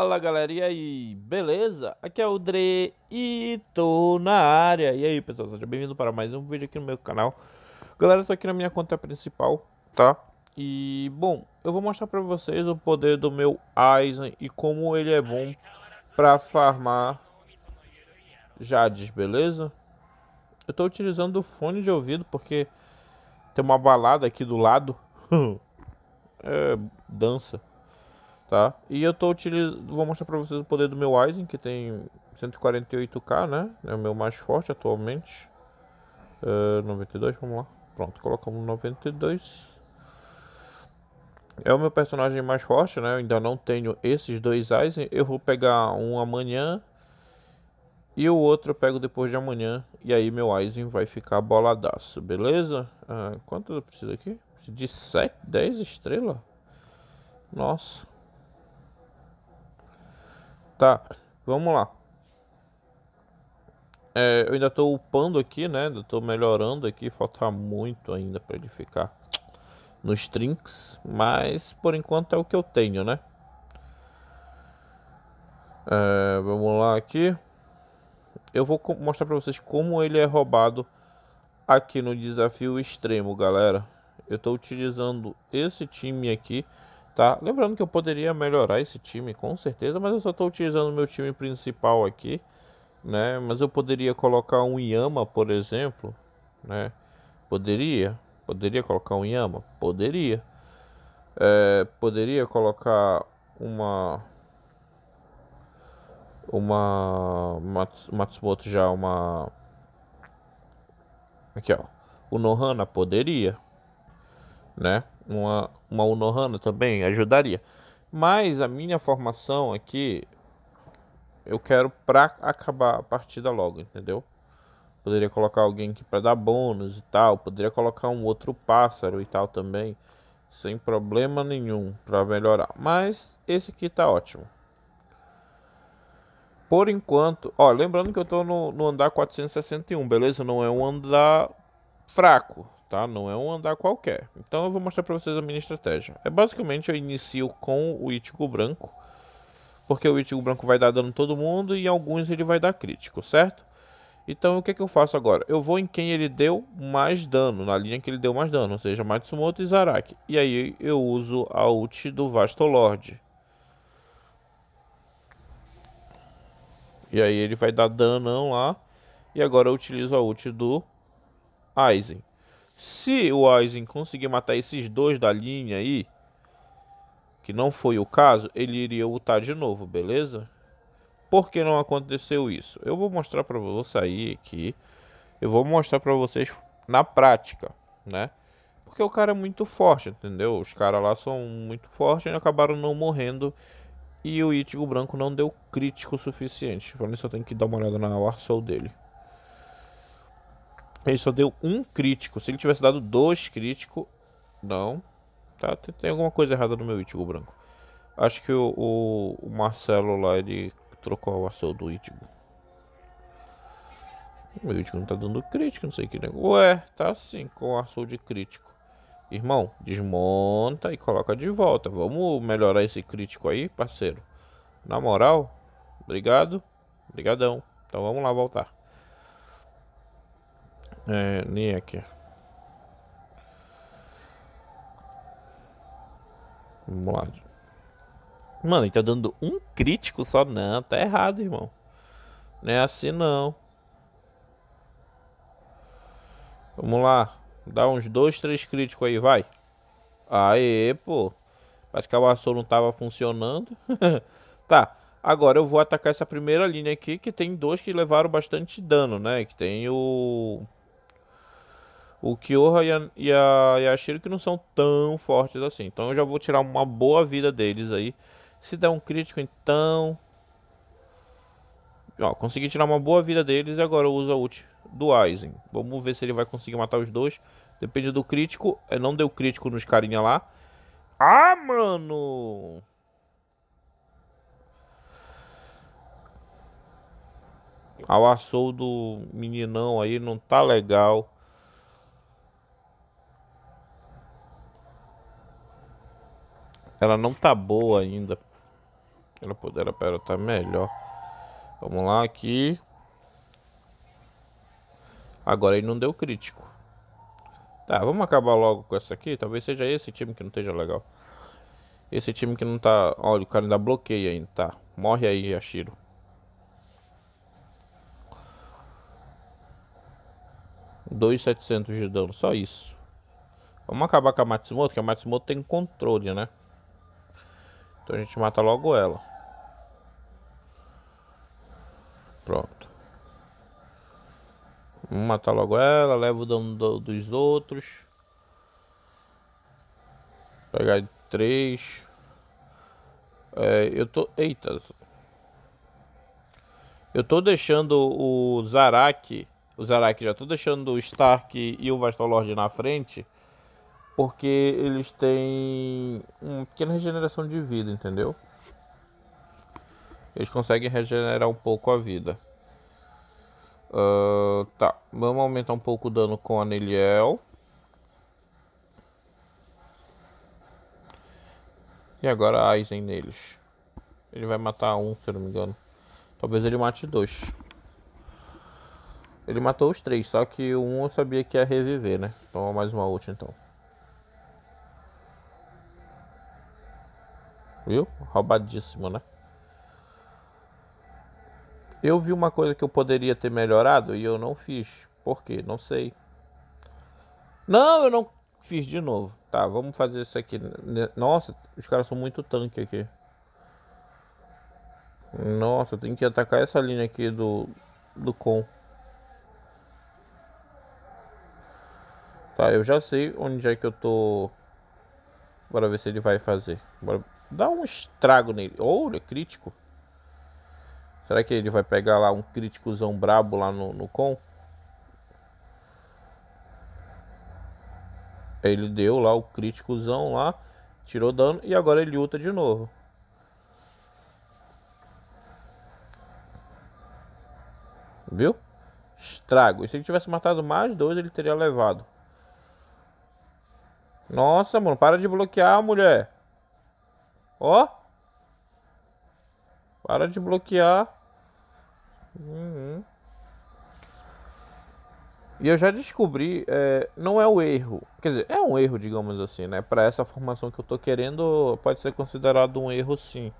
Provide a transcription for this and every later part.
Fala galera, e aí? Beleza? Aqui é o Dre e tô na área. E aí pessoal, seja bem-vindo para mais um vídeo aqui no meu canal. Galera, tô aqui na minha conta principal, tá? E, bom, eu vou mostrar pra vocês o poder do meu Aizen e como ele é bom pra farmar Jades, beleza? Eu tô utilizando o fone de ouvido porque tem uma balada aqui do lado. é, dança tá? E eu tô utilizando, vou mostrar para vocês o poder do meu Aizen, que tem 148k, né? É o meu mais forte atualmente. Uh, é, 92, vamos lá. Pronto, colocamos 92. É o meu personagem mais forte, né? Eu ainda não tenho esses dois Aizen. Eu vou pegar um amanhã. E o outro eu pego depois de amanhã. E aí meu Aizen vai ficar boladaço, beleza? Ah, quanto eu preciso aqui? de 7, 10 estrelas? Nossa. Tá, vamos lá. É, eu ainda tô upando aqui, né? Ainda tô melhorando aqui. Falta muito ainda para ele ficar nos trinks. Mas por enquanto é o que eu tenho, né? É, vamos lá aqui. Eu vou mostrar para vocês como ele é roubado aqui no desafio extremo, galera. Eu estou utilizando esse time aqui tá? Lembrando que eu poderia melhorar esse time com certeza, mas eu só estou utilizando o meu time principal aqui, né? Mas eu poderia colocar um Yama, por exemplo, né? Poderia, poderia colocar um Yama, poderia. É, poderia colocar uma uma Matsumoto já uma aqui ó o Nohana poderia né uma, uma Unohana também ajudaria. Mas a minha formação aqui eu quero pra acabar a partida logo, entendeu? Poderia colocar alguém aqui para dar bônus e tal, poderia colocar um outro pássaro e tal também, sem problema nenhum para melhorar. Mas esse aqui tá ótimo. Por enquanto, ó, lembrando que eu tô no, no andar 461, beleza? Não é um andar fraco, tá? Não é um andar qualquer. Então eu vou mostrar para vocês a minha estratégia. É basicamente eu inicio com o Ichigo branco, porque o Ichigo branco vai dar dano todo mundo e alguns ele vai dar crítico, certo? Então o que, é que eu faço agora? Eu vou em quem ele deu mais dano, na linha que ele deu mais dano, ou seja, Matsumoto e Zaraki. E aí eu uso a ult do Vastolord. E aí ele vai dar danão lá. E agora eu utilizo a ult do Aizen. Se o Aizen conseguir matar esses dois da linha aí, que não foi o caso, ele iria lutar de novo, beleza? Por que não aconteceu isso? Eu vou mostrar pra vocês, vou sair aqui, eu vou mostrar pra vocês na prática, né? Porque o cara é muito forte, entendeu? Os caras lá são muito fortes e acabaram não morrendo e o Itigo branco não deu crítico suficiente. Por isso eu tenho que dar uma olhada na War Soul dele ele só deu um crítico. Se ele tivesse dado dois críticos. Não. Tá, tem alguma coisa errada no meu Itigo branco. Acho que o, o, o Marcelo lá ele trocou o ação do Itigo. O meu Itigo não tá dando crítico, não sei que negócio. Ué, tá sim, com o de crítico. Irmão, desmonta e coloca de volta. Vamos melhorar esse crítico aí, parceiro. Na moral, obrigado. Obrigadão. Então vamos lá voltar. É, nem é aqui. Vamos lá. Mano, ele tá dando um crítico só. Não, tá errado, irmão. Não é assim, não. Vamos lá. Dá uns dois, três críticos aí, vai. Aê, pô. Acho que a vassoura não tava funcionando. tá. Agora eu vou atacar essa primeira linha aqui, que tem dois que levaram bastante dano, né? Que tem o o Kyoha e a, e a Yashiro que não são tão fortes assim. Então eu já vou tirar uma boa vida deles aí. Se der um crítico, então... Ó, consegui tirar uma boa vida deles e agora eu uso a ult do Aizen. Vamos ver se ele vai conseguir matar os dois. Depende do crítico. Eu é, não deu crítico nos carinha lá. Ah, mano! Ao ah, açou do meninão aí não tá legal. Ela não tá boa ainda. Ela poderá estar melhor. Vamos lá aqui. Agora ele não deu crítico. Tá, vamos acabar logo com essa aqui. Talvez seja esse time que não esteja legal. Esse time que não tá... Olha, o cara ainda bloqueia ainda, tá? Morre aí, Yashiro. Dois setecentos de dano, só isso. Vamos acabar com a Matsumoto, que a Matsumoto tem controle, né? Então a gente mata logo ela. Pronto. Vamos matar logo ela, leva o dano do, dos outros. Pegar três. É, eu tô... Eita. Eu tô deixando o Zarak... O Zarak já tô deixando o Stark e o Vastor Lord na frente porque eles têm uma pequena regeneração de vida, entendeu? Eles conseguem regenerar um pouco a vida. Uh, tá, vamos aumentar um pouco o dano com a Neliel. E agora Aizen neles. Ele vai matar um, se eu não me engano. Talvez ele mate dois. Ele matou os três, só que um eu sabia que ia reviver, né? Toma mais uma ult então. Viu? Roubadíssimo, né? Eu vi uma coisa que eu poderia ter melhorado e eu não fiz. Por quê? Não sei. Não, eu não fiz de novo. Tá, vamos fazer isso aqui. Nossa, os caras são muito tanque aqui. Nossa, tem que atacar essa linha aqui do, do com. Tá, eu já sei onde é que eu tô. Bora ver se ele vai fazer. Bora Dá um estrago nele. Ouro é crítico. Será que ele vai pegar lá um críticozão brabo lá no, no com? Ele deu lá o críticozão lá, tirou dano e agora ele luta de novo. Viu? Estrago. E se ele tivesse matado mais dois, ele teria levado. Nossa, mano, para de bloquear, mulher. Ó. Para de bloquear. Uhum. E eu já descobri, é, não é o erro, quer dizer, é um erro, digamos assim, né? Para essa formação que eu tô querendo, pode ser considerado um erro, sim.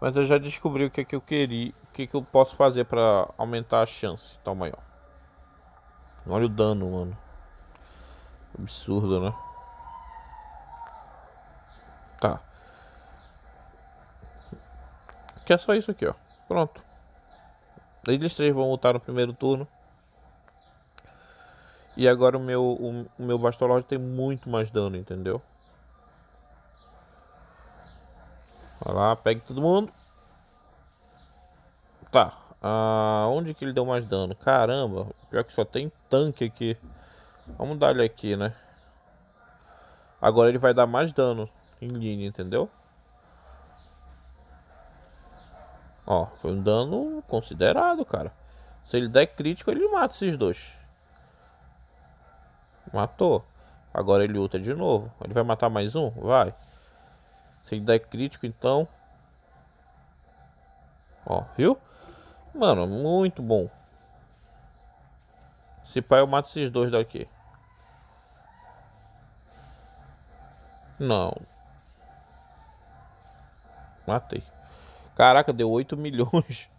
Mas eu já descobri o que, é que eu queria, o que, é que eu posso fazer para aumentar a chance. tal maior Olha o dano, mano. Absurdo, né? Tá. Que é só isso aqui, ó. Pronto. Eles três vão lutar no primeiro turno. E agora o meu, o, o meu Bastolod tem muito mais dano, entendeu? Vai lá, pegue todo mundo. Tá. Ah, onde que ele deu mais dano? Caramba, pior que só tem tanque aqui. Vamos dar ele aqui, né? Agora ele vai dar mais dano em linha, entendeu? Ó, foi um dano considerado, cara. Se ele der crítico, ele mata esses dois. Matou. Agora ele outra de novo. Ele vai matar mais um? Vai. Se ele der crítico, então... Ó, viu? Mano, muito bom. Se pai eu mato esses dois daqui. Não. Matei. Caraca, deu 8 milhões.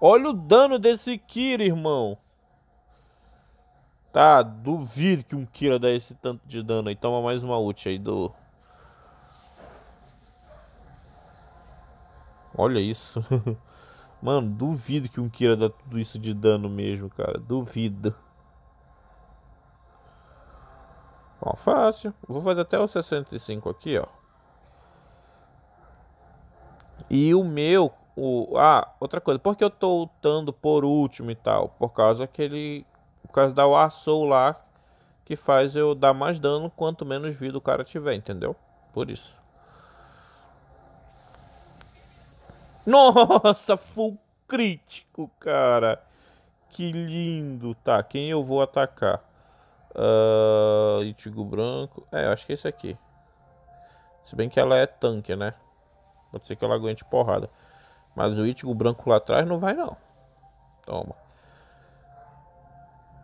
Olha o dano desse Kira, irmão. Tá, duvido que um Kira dá esse tanto de dano. Aí toma mais uma ult aí do... Olha isso. Mano, duvido que um Kira dá tudo isso de dano mesmo, cara. Duvido. Ó, fácil. Vou fazer até o 65 aqui, ó. E o meu, o ah, outra coisa, porque eu tô lutando por último e tal, por causa que ele por causa da Wassou lá que faz eu dar mais dano quanto menos vida o cara tiver, entendeu? Por isso. Nossa, full crítico, cara. Que lindo. Tá, quem eu vou atacar? Uh, Itigo branco. É, eu acho que é esse aqui. Se bem que ela é tanque, né? Pode ser que ela aguente porrada. Mas o Ichigo branco lá atrás não vai não. Toma.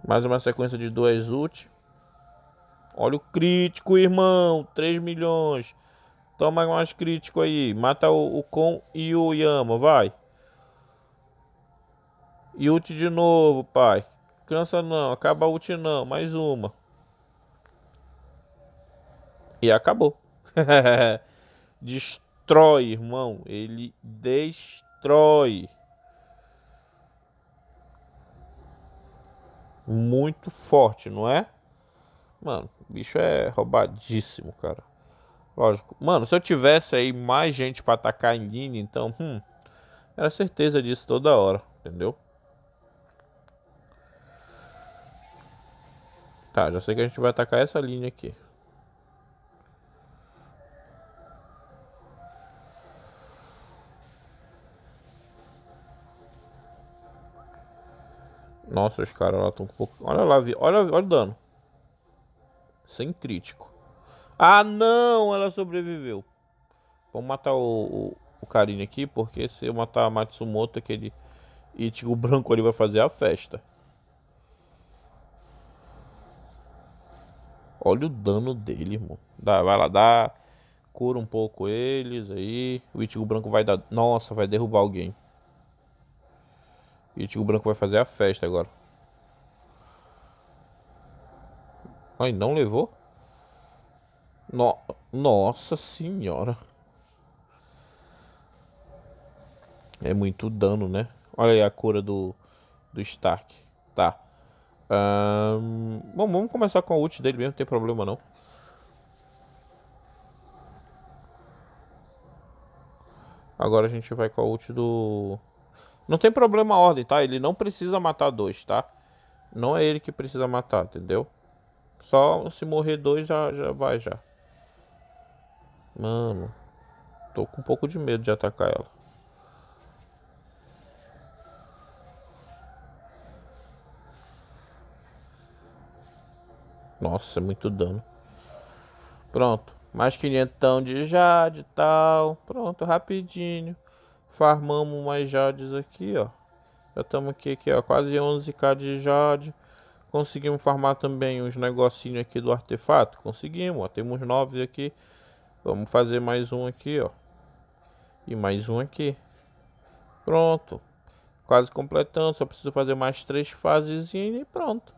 Mais uma sequência de duas ult. Olha o crítico, irmão. 3 milhões. Toma mais crítico aí. Mata o, o Kon e o Yama, vai. E ult de novo, pai. Cansa não, acaba a ult não. Mais uma. E acabou. Destrói destrói, irmão. Ele destrói. Muito forte, não é? Mano, o bicho é roubadíssimo, cara. Lógico. Mano, se eu tivesse aí mais gente para atacar em linha, então, hum, era certeza disso toda hora, entendeu? Tá, já sei que a gente vai atacar essa linha aqui. Nossa, os caras lá estão com pouco. Olha lá, olha, olha o dano. Sem crítico. Ah, não! Ela sobreviveu. Vamos matar o, o, o carinha aqui, porque se eu matar a Matsumoto, aquele Ichigo branco ali vai fazer a festa. Olha o dano dele, irmão. Dá, vai lá, dá. Cura um pouco eles aí. O Ichigo branco vai dar... Nossa, vai derrubar alguém. E o Tigo Branco vai fazer a festa agora. Ai, não levou? No Nossa senhora. É muito dano, né? Olha aí a cura do, do Stark. Tá. Um, bom, vamos começar com a ult dele mesmo, não tem problema não. Agora a gente vai com a ult do... Não tem problema a ordem, tá? Ele não precisa matar dois, tá? Não é ele que precisa matar, entendeu? Só se morrer dois já, já vai já. Mano, tô com um pouco de medo de atacar ela. Nossa, é muito dano. Pronto. Mais 500 de jade e tal. Pronto, rapidinho farmamos mais jades aqui, ó. Já estamos aqui, aqui, ó, quase 11k de jade. Conseguimos farmar também os negocinhos aqui do artefato. Conseguimos, ó, temos 9 aqui. Vamos fazer mais um aqui, ó. E mais um aqui. Pronto. Quase completando, só preciso fazer mais três fases e pronto.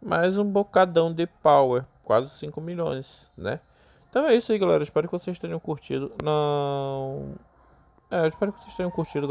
Mais um bocadão de power, quase 5 milhões, né? Então é isso aí, galera. Espero que vocês tenham curtido. Não... É, eu espero que vocês tenham curtido.